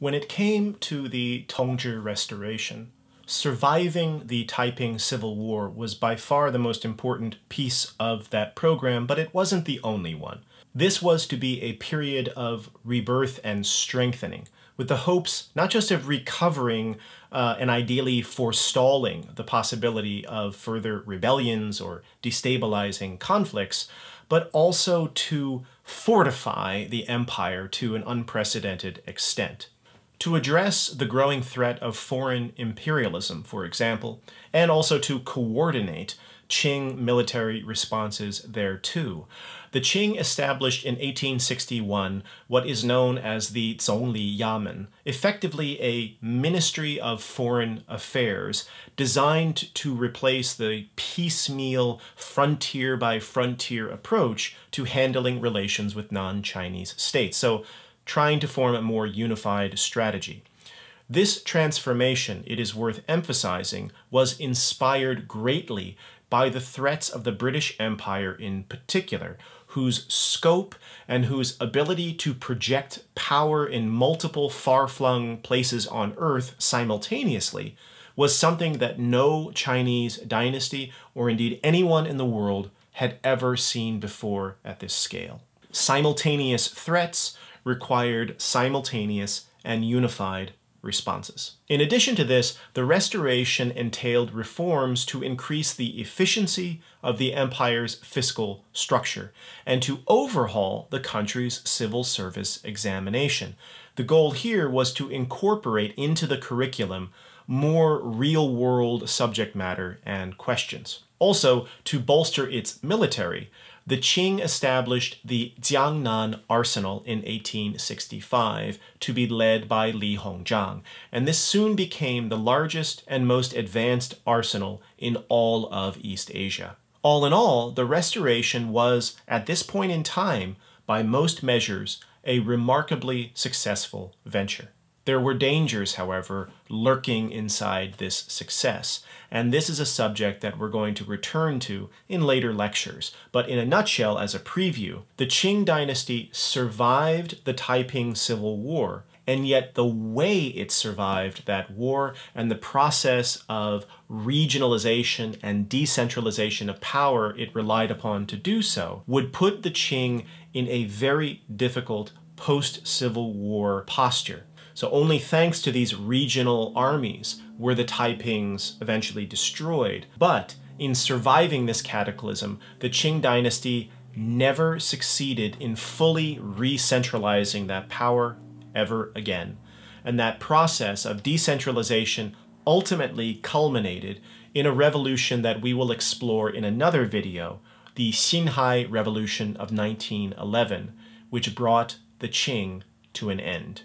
When it came to the Tongzhi Restoration, surviving the Taiping Civil War was by far the most important piece of that program, but it wasn't the only one. This was to be a period of rebirth and strengthening, with the hopes not just of recovering uh, and ideally forestalling the possibility of further rebellions or destabilizing conflicts, but also to fortify the empire to an unprecedented extent to address the growing threat of foreign imperialism, for example, and also to coordinate Qing military responses thereto. The Qing established in 1861 what is known as the Zongli Yamen, effectively a Ministry of Foreign Affairs designed to replace the piecemeal frontier-by-frontier -frontier approach to handling relations with non-Chinese states. So trying to form a more unified strategy. This transformation, it is worth emphasizing, was inspired greatly by the threats of the British Empire in particular, whose scope and whose ability to project power in multiple far-flung places on Earth simultaneously was something that no Chinese dynasty, or indeed anyone in the world, had ever seen before at this scale. Simultaneous threats required simultaneous and unified responses. In addition to this, the restoration entailed reforms to increase the efficiency of the empire's fiscal structure and to overhaul the country's civil service examination. The goal here was to incorporate into the curriculum more real-world subject matter and questions. Also, to bolster its military the Qing established the Jiangnan Arsenal in 1865 to be led by Li Hongzhang, and this soon became the largest and most advanced arsenal in all of East Asia. All in all, the restoration was, at this point in time, by most measures, a remarkably successful venture. There were dangers, however, lurking inside this success, and this is a subject that we're going to return to in later lectures. But in a nutshell, as a preview, the Qing dynasty survived the Taiping Civil War, and yet the way it survived that war and the process of regionalization and decentralization of power it relied upon to do so would put the Qing in a very difficult post-Civil War posture. So only thanks to these regional armies were the Taipings eventually destroyed. But in surviving this cataclysm, the Qing dynasty never succeeded in fully re-centralizing that power ever again. And that process of decentralization ultimately culminated in a revolution that we will explore in another video, the Xinhai Revolution of 1911, which brought the Qing to an end.